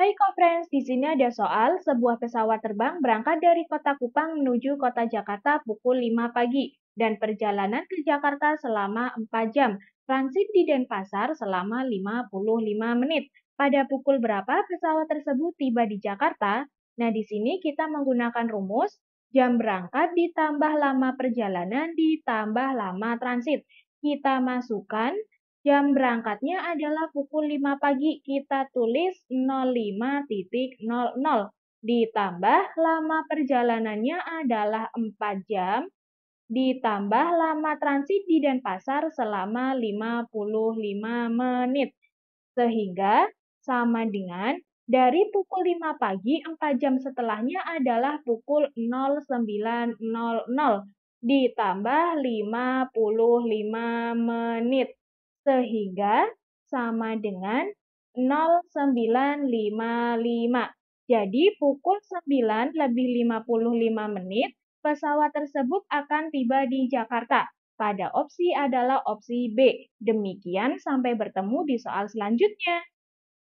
Hai Conference, di sini ada soal sebuah pesawat terbang berangkat dari kota Kupang menuju kota Jakarta pukul 5 pagi dan perjalanan ke Jakarta selama 4 jam, transit di Denpasar selama 55 menit. Pada pukul berapa pesawat tersebut tiba di Jakarta? Nah, di sini kita menggunakan rumus jam berangkat ditambah lama perjalanan ditambah lama transit. Kita masukkan Jam berangkatnya adalah pukul 5 pagi. Kita tulis 05.00 ditambah lama perjalanannya adalah 4 jam ditambah lama transit di Denpasar selama 55 menit. Sehingga sama dengan dari pukul 5 pagi 4 jam setelahnya adalah pukul 09.00 ditambah 55 menit sehingga sama dengan 0955. Jadi pukul 9 lebih 55 menit pesawat tersebut akan tiba di Jakarta. Pada opsi adalah opsi B. Demikian sampai bertemu di soal selanjutnya.